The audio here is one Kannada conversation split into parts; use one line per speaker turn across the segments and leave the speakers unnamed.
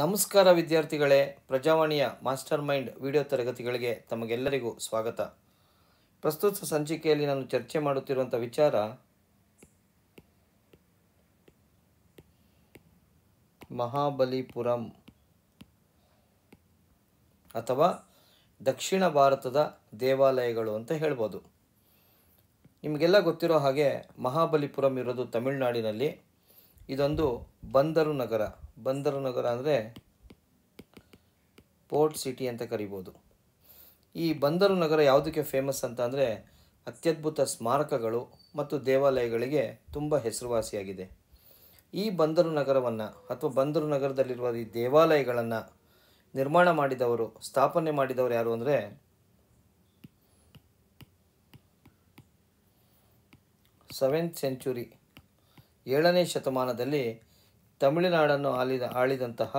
ನಮಸ್ಕಾರ ವಿದ್ಯಾರ್ಥಿಗಳೇ ಪ್ರಜಾವಾಣಿಯ ಮಾಸ್ಟರ್ ಮೈಂಡ್ ವಿಡಿಯೋ ತರಗತಿಗಳಿಗೆ ತಮಗೆಲ್ಲರಿಗೂ ಸ್ವಾಗತ ಪ್ರಸ್ತುತ ಸಂಚಿಕೆಯಲ್ಲಿ ನಾನು ಚರ್ಚೆ ಮಾಡುತ್ತಿರುವಂಥ ವಿಚಾರ ಮಹಾಬಲಿಪುರಂ ಅಥವಾ ದಕ್ಷಿಣ ಭಾರತದ ದೇವಾಲಯಗಳು ಅಂತ ಹೇಳ್ಬೋದು ನಿಮಗೆಲ್ಲ ಗೊತ್ತಿರೋ ಹಾಗೆ ಮಹಾಬಲಿಪುರಂ ಇರೋದು ತಮಿಳುನಾಡಿನಲ್ಲಿ ಇದೊಂದು ಬಂದರು ನಗರ ಬಂದರು ನಗರ ಅಂದರೆ ಪೋರ್ಟ್ ಸಿಟಿ ಅಂತ ಕರಿಬೋದು ಈ ಬಂದರು ನಗರ ಯಾವುದಕ್ಕೆ ಫೇಮಸ್ ಅಂತ ಅಂದರೆ ಅತ್ಯದ್ಭುತ ಸ್ಮಾರಕಗಳು ಮತ್ತು ದೇವಾಲಯಗಳಿಗೆ ತುಂಬ ಹೆಸರುವಾಸಿಯಾಗಿದೆ ಈ ಬಂದರು ನಗರವನ್ನು ಅಥವಾ ಬಂದರು ನಗರದಲ್ಲಿರುವ ಈ ದೇವಾಲಯಗಳನ್ನು ನಿರ್ಮಾಣ ಮಾಡಿದವರು ಸ್ಥಾಪನೆ ಮಾಡಿದವರು ಯಾರು ಅಂದರೆ ಸೆವೆಂತ್ ಸೆಂಚುರಿ ಏಳನೇ ಶತಮಾನದಲ್ಲಿ ತಮಿಳುನಾಡನ್ನು ಆಳಿದ ಆಳಿದಂತಹ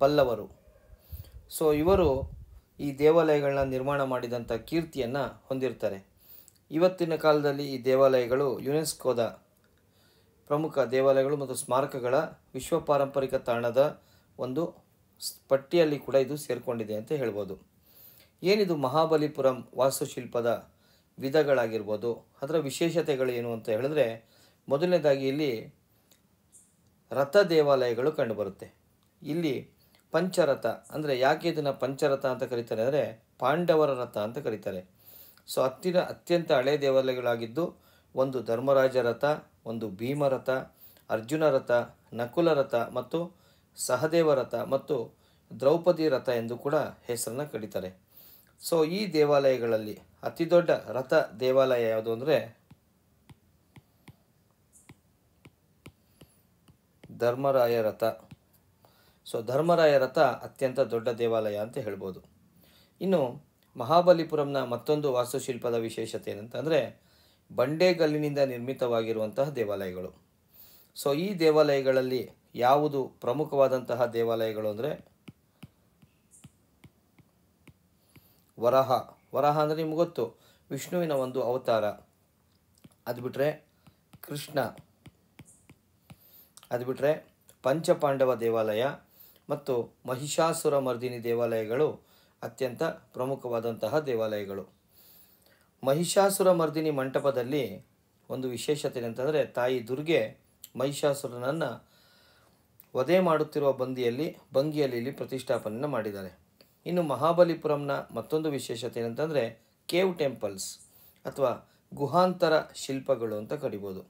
ಪಲ್ಲವರು ಸೊ ಇವರು ಈ ದೇವಾಲಯಗಳನ್ನ ನಿರ್ಮಾಣ ಮಾಡಿದಂಥ ಕೀರ್ತಿಯನ್ನು ಹೊಂದಿರ್ತಾರೆ ಇವತ್ತಿನ ಕಾಲದಲ್ಲಿ ಈ ದೇವಾಲಯಗಳು ಯುನೆಸ್ಕೋದ ಪ್ರಮುಖ ದೇವಾಲಯಗಳು ಮತ್ತು ಸ್ಮಾರಕಗಳ ವಿಶ್ವ ಪಾರಂಪರಿಕ ತಾಣದ ಒಂದು ಪಟ್ಟಿಯಲ್ಲಿ ಕೂಡ ಇದು ಸೇರಿಕೊಂಡಿದೆ ಅಂತ ಹೇಳ್ಬೋದು ಏನಿದು ಮಹಾಬಲಿಪುರಂ ವಾಸ್ತುಶಿಲ್ಪದ ವಿಧಗಳಾಗಿರ್ಬೋದು ಅದರ ಏನು ಅಂತ ಹೇಳಿದ್ರೆ ಮೊದಲನೇದಾಗಿ ಇಲ್ಲಿ ರಥ ದೇವಾಲಯಗಳು ಕಂಡುಬರುತ್ತೆ ಇಲ್ಲಿ ಪಂಚರಥ ಅಂದರೆ ಯಾಕೆ ಇದನ್ನು ಪಂಚರಥ ಅಂತ ಕರೀತಾರೆ ಅಂದರೆ ಪಾಂಡವರ ರಥ ಅಂತ ಕರೀತಾರೆ ಸೊ ಹತ್ತಿರ ಅತ್ಯಂತ ಹಳೆಯ ದೇವಾಲಯಗಳಾಗಿದ್ದು ಒಂದು ಧರ್ಮರಾಜ ರಥ ಒಂದು ಭೀಮರಥ ಅರ್ಜುನ ರಥ ನಕುಲ ರಥ ಮತ್ತು ಸಹದೇವ ರಥ ಮತ್ತು ದ್ರೌಪದಿ ರಥ ಎಂದು ಕೂಡ ಹೆಸರನ್ನು ಕರೀತಾರೆ ಸೊ ಈ ದೇವಾಲಯಗಳಲ್ಲಿ ಅತಿ ದೊಡ್ಡ ರಥ ದೇವಾಲಯ ಯಾವುದು ಅಂದರೆ ಧರ್ಮರಾಯ ರಥ ಸೊ ಧರ್ಮರಾಯ ರಥ ಅತ್ಯಂತ ದೊಡ್ಡ ದೇವಾಲಯ ಅಂತ ಹೇಳ್ಬೋದು ಇನ್ನು ಮಹಾಬಲಿಪುರಂನ ಮತ್ತೊಂದು ವಾಸ್ತುಶಿಲ್ಪದ ವಿಶೇಷತೆ ಏನಂತಂದರೆ ಬಂಡೆಗಲ್ಲಿನಿಂದ ನಿರ್ಮಿತವಾಗಿರುವಂತಹ ದೇವಾಲಯಗಳು ಸೊ ಈ ದೇವಾಲಯಗಳಲ್ಲಿ ಯಾವುದು ಪ್ರಮುಖವಾದಂತಹ ದೇವಾಲಯಗಳು ಅಂದರೆ ವರಹ ವರಹ ಅಂದರೆ ನಿಮ್ಗೆ ಗೊತ್ತು ವಿಷ್ಣುವಿನ ಒಂದು ಅವತಾರ ಅದು ಬಿಟ್ಟರೆ ಕೃಷ್ಣ ಅದು ಬಿಟ್ಟರೆ ಪಂಚಪಾಂಡವ ದೇವಾಲಯ ಮತ್ತು ಮಹಿಷಾಸುರ ಮರ್ದಿನಿ ದೇವಾಲಯಗಳು ಅತ್ಯಂತ ಪ್ರಮುಖವಾದಂತಹ ದೇವಾಲಯಗಳು ಮಹಿಷಾಸುರ ಮರ್ದಿನಿ ಮಂಟಪದಲ್ಲಿ ಒಂದು ವಿಶೇಷತೆ ಅಂತಂದರೆ ತಾಯಿ ದುರ್ಗೆ ಮಹಿಷಾಸುರನನ್ನು ವಧೆ ಮಾಡುತ್ತಿರುವ ಬಂದಿಯಲ್ಲಿ ಭಂಗಿಯಲ್ಲಿ ಇಲ್ಲಿ ಪ್ರತಿಷ್ಠಾಪನೆಯನ್ನು ಮಾಡಿದ್ದಾರೆ ಇನ್ನು ಮಹಾಬಲಿಪುರಂನ ಮತ್ತೊಂದು ವಿಶೇಷತೆ ಏನಂತಂದರೆ ಕೇವ್ ಟೆಂಪಲ್ಸ್ ಅಥವಾ ಗುಹಾಂತರ ಶಿಲ್ಪಗಳು ಅಂತ ಕರಿಬೋದು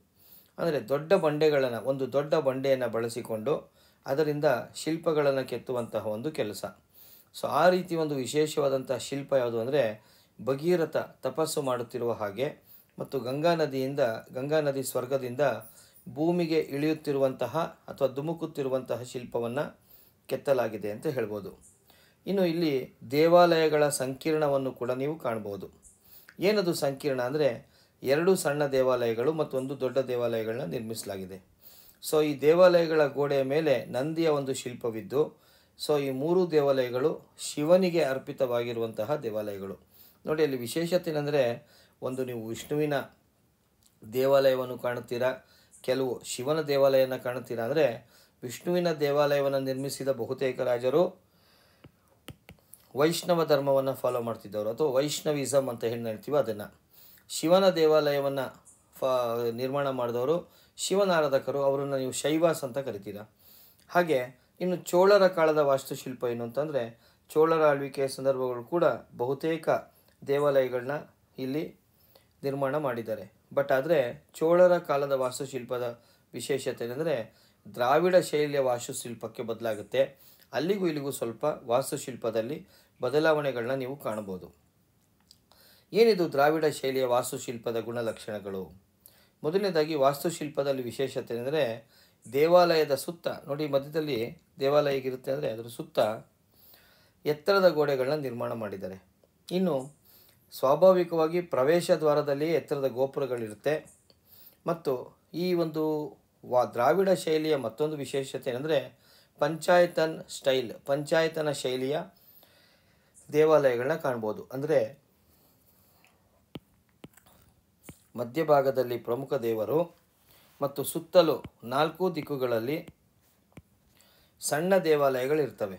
ಅಂದರೆ ದೊಡ್ಡ ಬಂಡೆಗಳನ್ನು ಒಂದು ದೊಡ್ಡ ಬಂಡೆಯನ್ನು ಬಳಸಿಕೊಂಡು ಅದರಿಂದ ಶಿಲ್ಪಗಳನ್ನು ಕೆತ್ತುವಂತಹ ಒಂದು ಕೆಲಸ ಸೊ ಆ ರೀತಿ ಒಂದು ವಿಶೇಷವಾದಂಥ ಶಿಲ್ಪ ಯಾವುದು ಅಂದರೆ ಭಗೀರಥ ತಪಸ್ಸು ಮಾಡುತ್ತಿರುವ ಹಾಗೆ ಮತ್ತು ಗಂಗಾ ನದಿಯಿಂದ ಗಂಗಾ ನದಿ ಸ್ವರ್ಗದಿಂದ ಭೂಮಿಗೆ ಇಳಿಯುತ್ತಿರುವಂತಹ ಅಥವಾ ಧುಮುಕುತ್ತಿರುವಂತಹ ಶಿಲ್ಪವನ್ನು ಕೆತ್ತಲಾಗಿದೆ ಅಂತ ಹೇಳ್ಬೋದು ಇನ್ನು ಇಲ್ಲಿ ದೇವಾಲಯಗಳ ಸಂಕೀರ್ಣವನ್ನು ಕೂಡ ನೀವು ಕಾಣ್ಬೋದು ಏನದು ಸಂಕೀರ್ಣ ಅಂದರೆ ಎರಡು ಸಣ್ಣ ದೇವಾಲಯಗಳು ಮತ್ತು ಒಂದು ದೊಡ್ಡ ದೇವಾಲಯಗಳನ್ನ ನಿರ್ಮಿಸಲಾಗಿದೆ ಸೊ ಈ ದೇವಾಲಯಗಳ ಗೋಡೆಯ ಮೇಲೆ ನಂದಿಯ ಒಂದು ಶಿಲ್ಪವಿದ್ದು ಸೊ ಈ ಮೂರು ದೇವಾಲಯಗಳು ಶಿವನಿಗೆ ಅರ್ಪಿತವಾಗಿರುವಂತಹ ದೇವಾಲಯಗಳು ನೋಡಿ ಅಲ್ಲಿ ವಿಶೇಷತೆ ಒಂದು ನೀವು ವಿಷ್ಣುವಿನ ದೇವಾಲಯವನ್ನು ಕಾಣುತ್ತೀರಾ ಕೆಲವು ಶಿವನ ದೇವಾಲಯನ ಕಾಣುತ್ತೀರಾ ಅಂದರೆ ವಿಷ್ಣುವಿನ ದೇವಾಲಯವನ್ನು ನಿರ್ಮಿಸಿದ ಬಹುತೇಕ ರಾಜರು ವೈಷ್ಣವ ಧರ್ಮವನ್ನು ಫಾಲೋ ಮಾಡ್ತಿದ್ದವರು ಅಥವಾ ವೈಷ್ಣವಿಸಮ್ ಅಂತ ಹೇಳಿ ಹೇಳ್ತೀವಿ ಅದನ್ನು ಶಿವನ ದೇವಾಲಯವನ್ನು ಫಾ ನಿರ್ಮಾಣ ಮಾಡಿದವರು ಶಿವನ ಆರಾಧಕರು ಅವರನ್ನು ನೀವು ಶೈವಾಸ್ ಅಂತ ಕರಿತೀರ ಹಾಗೆ ಇನ್ನು ಚೋಳರ ಕಾಲದ ವಾಸ್ತುಶಿಲ್ಪ ಏನು ಅಂತಂದರೆ ಚೋಳರ ಆಳ್ವಿಕೆಯ ಸಂದರ್ಭಗಳು ಕೂಡ ಬಹುತೇಕ ದೇವಾಲಯಗಳನ್ನ ಇಲ್ಲಿ ನಿರ್ಮಾಣ ಮಾಡಿದ್ದಾರೆ ಬಟ್ ಆದರೆ ಚೋಳರ ಕಾಲದ ವಾಸ್ತುಶಿಲ್ಪದ ವಿಶೇಷತೆ ಏನಂದರೆ ದ್ರಾವಿಡ ಶೈಲಿಯ ವಾಸ್ತುಶಿಲ್ಪಕ್ಕೆ ಬದಲಾಗುತ್ತೆ ಅಲ್ಲಿಗೂ ಇಲ್ಲಿಗೂ ಸ್ವಲ್ಪ ವಾಸ್ತುಶಿಲ್ಪದಲ್ಲಿ ಬದಲಾವಣೆಗಳನ್ನ ನೀವು ಕಾಣಬಹುದು ಏನಿದು ದ್ರಾವಿಡ ಶೈಲಿಯ ವಾಸ್ತುಶಿಲ್ಪದ ಗುಣಲಕ್ಷಣಗಳು ಮೊದಲನೇದಾಗಿ ವಾಸ್ತುಶಿಲ್ಪದಲ್ಲಿ ವಿಶೇಷತೆ ಅಂದರೆ ದೇವಾಲಯದ ಸುತ್ತ ನೋಡಿ ಮಧ್ಯದಲ್ಲಿ ದೇವಾಲಯ ಹೇಗಿರುತ್ತೆ ಅಂದರೆ ಅದರ ಸುತ್ತ ಎತ್ತರದ ಗೋಡೆಗಳನ್ನ ನಿರ್ಮಾಣ ಮಾಡಿದ್ದಾರೆ ಇನ್ನು ಸ್ವಾಭಾವಿಕವಾಗಿ ಪ್ರವೇಶ ದ್ವಾರದಲ್ಲಿ ಎತ್ತರದ ಗೋಪುರಗಳಿರುತ್ತೆ ಮತ್ತು ಈ ಒಂದು ವಾ ದ್ರಾವಿಡ ಶೈಲಿಯ ಮತ್ತೊಂದು ವಿಶೇಷತೆ ಅಂದರೆ ಪಂಚಾಯತನ್ ಸ್ಟೈಲ್ ಪಂಚಾಯತನ ಶೈಲಿಯ ದೇವಾಲಯಗಳನ್ನ ಕಾಣ್ಬೋದು ಅಂದರೆ ಮಧ್ಯಭಾಗದಲ್ಲಿ ಪ್ರಮುಖ ದೇವರು ಮತ್ತು ಸುತ್ತಲೂ ನಾಲ್ಕು ದಿಕ್ಕುಗಳಲ್ಲಿ ಸಣ್ಣ ದೇವಾಲಯಗಳಿರ್ತವೆ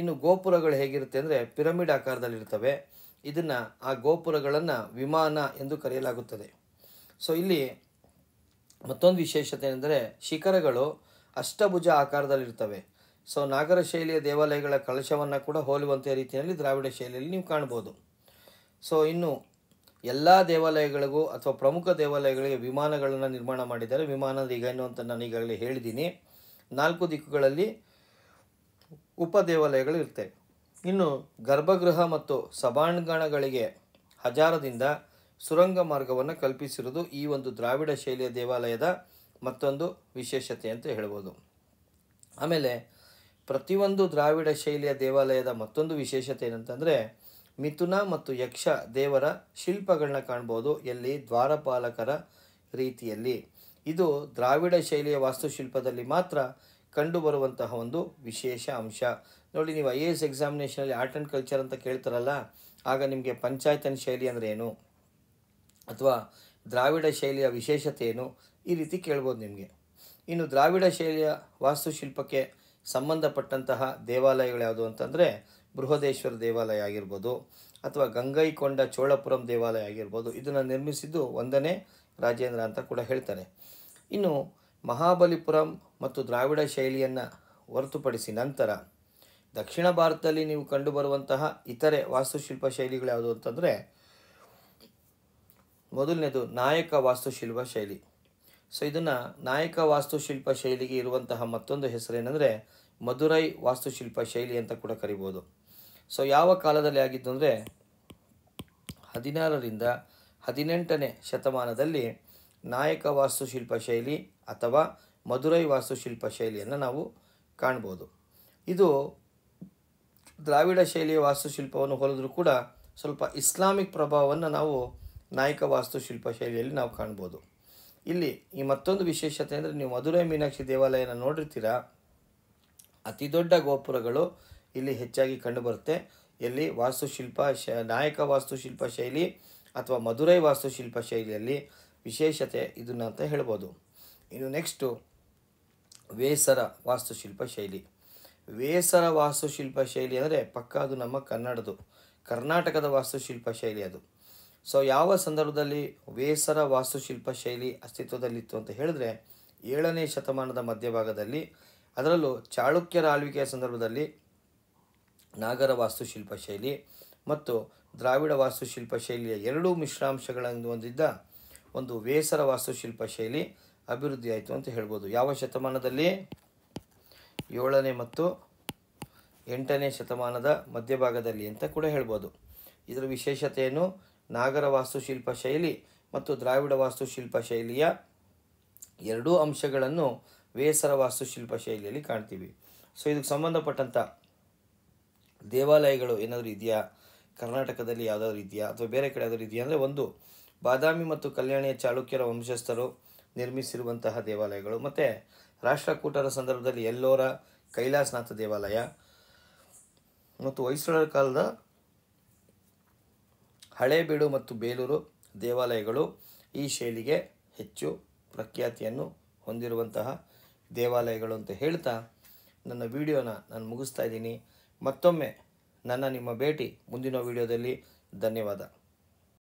ಇನ್ನು ಗೋಪುರಗಳು ಹೇಗಿರುತ್ತೆ ಅಂದರೆ ಪಿರಮಿಡ್ ಆಕಾರದಲ್ಲಿರ್ತವೆ ಇದನ್ನು ಆ ಗೋಪುರಗಳನ್ನು ವಿಮಾನ ಎಂದು ಕರೆಯಲಾಗುತ್ತದೆ ಸೊ ಇಲ್ಲಿ ಮತ್ತೊಂದು ವಿಶೇಷತೆ ಅಂದರೆ ಶಿಖರಗಳು ಅಷ್ಟಭುಜ ಆಕಾರದಲ್ಲಿರ್ತವೆ ಸೊ ನಾಗರ ಶೈಲಿಯ ದೇವಾಲಯಗಳ ಕಳಶವನ್ನು ಕೂಡ ಹೋಲುವಂಥ ರೀತಿಯಲ್ಲಿ ದ್ರಾವಿಡ ಶೈಲಿಯಲ್ಲಿ ನೀವು ಕಾಣ್ಬೋದು ಸೊ ಇನ್ನು ಎಲ್ಲ ದೇವಾಲಯಗಳಿಗೂ ಅಥವಾ ಪ್ರಮುಖ ದೇವಾಲಯಗಳಿಗೆ ವಿಮಾನಗಳನ್ನು ನಿರ್ಮಾಣ ಮಾಡಿದ್ದಾರೆ ವಿಮಾನದ ಈಗ ಏನು ಅಂತ ನಾನು ಈಗಾಗಲೇ ಹೇಳಿದ್ದೀನಿ ನಾಲ್ಕು ದಿಕ್ಕುಗಳಲ್ಲಿ ಉಪ ದೇವಾಲಯಗಳು ಇರ್ತವೆ ಇನ್ನು ಗರ್ಭಗೃಹ ಮತ್ತು ಸಭಾಂಗಣಗಳಿಗೆ ಹಜಾರದಿಂದ ಸುರಂಗ ಮಾರ್ಗವನ್ನು ಕಲ್ಪಿಸಿರುವುದು ಈ ಒಂದು ದ್ರಾವಿಡ ಶೈಲಿಯ ದೇವಾಲಯದ ಮತ್ತೊಂದು ವಿಶೇಷತೆ ಅಂತ ಹೇಳ್ಬೋದು ಆಮೇಲೆ ಪ್ರತಿಯೊಂದು ದ್ರಾವಿಡ ಶೈಲಿಯ ದೇವಾಲಯದ ಮತ್ತೊಂದು ವಿಶೇಷತೆ ಏನಂತಂದರೆ ಮಿಥುನ ಮತ್ತು ಯಕ್ಷ ದೇವರ ಶಿಲ್ಪಗಳನ್ನ ಕಾಣ್ಬೋದು ಎಲ್ಲಿ ದ್ವಾರಪಾಲಕರ ರೀತಿಯಲ್ಲಿ ಇದು ದ್ರಾವಿಡ ಶೈಲಿಯ ವಾಸ್ತುಶಿಲ್ಪದಲ್ಲಿ ಮಾತ್ರ ಕಂಡುಬರುವಂತಹ ಒಂದು ವಿಶೇಷ ಅಂಶ ನೋಡಿ ನೀವು ಐ ಎ ಎಸ್ ಎಕ್ಸಾಮಿನೇಷನಲ್ಲಿ ಆರ್ಟ್ ಆ್ಯಂಡ್ ಕಲ್ಚರ್ ಅಂತ ಕೇಳ್ತಾರಲ್ಲ ಆಗ ನಿಮಗೆ ಪಂಚಾಯತನ್ ಶೈಲಿ ಅಂದರೆ ಏನು ಅಥವಾ ದ್ರಾವಿಡ ಶೈಲಿಯ ವಿಶೇಷತೆ ಏನು ಈ ರೀತಿ ಕೇಳ್ಬೋದು ನಿಮಗೆ ಇನ್ನು ದ್ರಾವಿಡ ಶೈಲಿಯ ವಾಸ್ತುಶಿಲ್ಪಕ್ಕೆ ಸಂಬಂಧಪಟ್ಟಂತಹ ದೇವಾಲಯಗಳು ಯಾವುದು ಅಂತಂದರೆ ಬೃಹದೇಶ್ವರ ದೇವಾಲಯ ಆಗಿರ್ಬೋದು ಅಥವಾ ಗಂಗೈಕೊಂಡ ಚೋಳಪುರಂ ದೇವಾಲಯ ಆಗಿರ್ಬೋದು ಇದನ್ನು ನಿರ್ಮಿಸಿದ್ದು ಒಂದನೇ ರಾಜೇಂದ್ರ ಅಂತ ಕೂಡ ಹೇಳ್ತಾರೆ ಇನ್ನು ಮಹಾಬಲಿಪುರಂ ಮತ್ತು ದ್ರಾವಿಡ ಶೈಲಿಯನ್ನು ಹೊರತುಪಡಿಸಿ ನಂತರ ದಕ್ಷಿಣ ಭಾರತದಲ್ಲಿ ನೀವು ಕಂಡುಬರುವಂತಹ ಇತರೆ ವಾಸ್ತುಶಿಲ್ಪ ಶೈಲಿಗಳು ಯಾವುದು ಅಂತಂದರೆ ಮೊದಲನೇದು ನಾಯಕ ವಾಸ್ತುಶಿಲ್ಪ ಶೈಲಿ ಸೊ ಇದನ್ನು ನಾಯಕ ವಾಸ್ತುಶಿಲ್ಪ ಶೈಲಿಗೆ ಇರುವಂತಹ ಮತ್ತೊಂದು ಹೆಸರೇನೆಂದರೆ ಮಧುರೈ ವಾಸ್ತುಶಿಲ್ಪ ಶೈಲಿ ಅಂತ ಕೂಡ ಕರಿಬೋದು ಸೊ ಯಾವ ಕಾಲದಲ್ಲಿ ಆಗಿದ್ದು ಅಂದರೆ ಹದಿನಾರರಿಂದ ಹದಿನೆಂಟನೇ ಶತಮಾನದಲ್ಲಿ ನಾಯಕ ವಾಸ್ತುಶಿಲ್ಪ ಶೈಲಿ ಅಥವಾ ಮಧುರೈ ವಾಸ್ತುಶಿಲ್ಪ ಶೈಲಿಯನ್ನು ನಾವು ಕಾಣ್ಬೋದು ಇದು ದ್ರಾವಿಡ ಶೈಲಿಯ ವಾಸ್ತುಶಿಲ್ಪವನ್ನು ಹೋಲಿದ್ರೂ ಕೂಡ ಸ್ವಲ್ಪ ಇಸ್ಲಾಮಿಕ್ ಪ್ರಭಾವವನ್ನು ನಾವು ನಾಯಕ ವಾಸ್ತುಶಿಲ್ಪ ಶೈಲಿಯಲ್ಲಿ ನಾವು ಕಾಣ್ಬೋದು ಇಲ್ಲಿ ಈ ಮತ್ತೊಂದು ವಿಶೇಷತೆ ಅಂದರೆ ನೀವು ಮಧುರೈ ಮೀನಾಕ್ಷಿ ದೇವಾಲಯನ ನೋಡಿರ್ತೀರಾ ಅತಿ ದೊಡ್ಡ ಗೋಪುರಗಳು ಇಲ್ಲಿ ಹೆಚ್ಚಾಗಿ ಕಂಡುಬರುತ್ತೆ ಇಲ್ಲಿ ವಾಸ್ತುಶಿಲ್ಪ ಶ ನಾಯಕ ವಾಸ್ತುಶಿಲ್ಪ ಶೈಲಿ ಅಥವಾ ಮಧುರೈ ವಾಸ್ತುಶಿಲ್ಪ ಶೈಲಿಯಲ್ಲಿ ವಿಶೇಷತೆ ಇದನ್ನ ಅಂತ ಹೇಳ್ಬೋದು ಇನ್ನು ನೆಕ್ಸ್ಟು ವೇಸರ ವಾಸ್ತುಶಿಲ್ಪ ಶೈಲಿ ವೇಸರ ವಾಸ್ತುಶಿಲ್ಪ ಶೈಲಿ ಅಂದರೆ ಪಕ್ಕ ಅದು ನಮ್ಮ ಕನ್ನಡದು ಕರ್ನಾಟಕದ ವಾಸ್ತುಶಿಲ್ಪ ಶೈಲಿ ಅದು ಸೊ ಯಾವ ಸಂದರ್ಭದಲ್ಲಿ ವೇಸರ ವಾಸ್ತುಶಿಲ್ಪ ಶೈಲಿ ಅಸ್ತಿತ್ವದಲ್ಲಿತ್ತು ಅಂತ ಹೇಳಿದ್ರೆ ಏಳನೇ ಶತಮಾನದ ಮಧ್ಯಭಾಗದಲ್ಲಿ ಅದರಲ್ಲೂ ಚಾಳುಕ್ಯರ ಆಳ್ವಿಕೆಯ ಸಂದರ್ಭದಲ್ಲಿ ನಾಗರ ವಾಸ್ತುಶಿಲ್ಪ ಶೈಲಿ ಮತ್ತು ದ್ರಾವಿಡ ವಾಸ್ತುಶಿಲ್ಪ ಶೈಲಿಯ ಎರಡೂ ಮಿಶ್ರಾಂಶಗಳನ್ನು ಹೊಂದಿದ್ದ ಒಂದು ವೇಸರ ವಾಸ್ತುಶಿಲ್ಪ ಶೈಲಿ ಅಭಿವೃದ್ಧಿ ಆಯಿತು ಅಂತ ಹೇಳ್ಬೋದು ಯಾವ ಶತಮಾನದಲ್ಲಿ ಏಳನೇ ಮತ್ತು ಎಂಟನೇ ಶತಮಾನದ ಮಧ್ಯಭಾಗದಲ್ಲಿ ಅಂತ ಕೂಡ ಹೇಳ್ಬೋದು ಇದರ ವಿಶೇಷತೆಯನ್ನು ನಾಗರ ವಾಸ್ತುಶಿಲ್ಪ ಶೈಲಿ ಮತ್ತು ದ್ರಾವಿಡ ವಾಸ್ತುಶಿಲ್ಪ ಶೈಲಿಯ ಎರಡೂ ಅಂಶಗಳನ್ನು ವೇಸರ ವಾಸ್ತುಶಿಲ್ಪ ಶೈಲಿಯಲ್ಲಿ ಕಾಣ್ತೀವಿ ಸೊ ಇದಕ್ಕೆ ಸಂಬಂಧಪಟ್ಟಂಥ ದೇವಾಲಯಗಳು ಏನಾದರೂ ಇದೆಯಾ ಕರ್ನಾಟಕದಲ್ಲಿ ಯಾವುದಾದ್ರು ಇದೆಯಾ ಅಥವಾ ಬೇರೆ ಕಡೆ ಯಾವುದಾದ್ರು ಇದೆಯಾ ಅಂದರೆ ಒಂದು ಬಾದಾಮಿ ಮತ್ತು ಕಲ್ಯಾಣಿಯ ಚಾಳುಕ್ಯರ ವಂಶಸ್ಥರು ನಿರ್ಮಿಸಿರುವಂತಹ ದೇವಾಲಯಗಳು ಮತ್ತು ರಾಷ್ಟ್ರಕೂಟರ ಸಂದರ್ಭದಲ್ಲಿ ಎಲ್ಲೋರ ಕೈಲಾಸನಾಥ ದೇವಾಲಯ ಮತ್ತು ಹೊಯ್ಸಳರ ಕಾಲದ ಹಳೇಬೀಡು ಮತ್ತು ಬೇಲೂರು ದೇವಾಲಯಗಳು ಈ ಶೈಲಿಗೆ ಹೆಚ್ಚು ಪ್ರಖ್ಯಾತಿಯನ್ನು ಹೊಂದಿರುವಂತಹ ದೇವಾಲಯಗಳು ಅಂತ ಹೇಳ್ತಾ ನನ್ನ ವಿಡಿಯೋನ ನಾನು ಮುಗಿಸ್ತಾ ಇದ್ದೀನಿ ಮತ್ತೊಮ್ಮೆ ನನ್ನ ನಿಮ್ಮ ಭೇಟಿ ಮುಂದಿನ ವಿಡಿಯೋದಲ್ಲಿ ಧನ್ಯವಾದ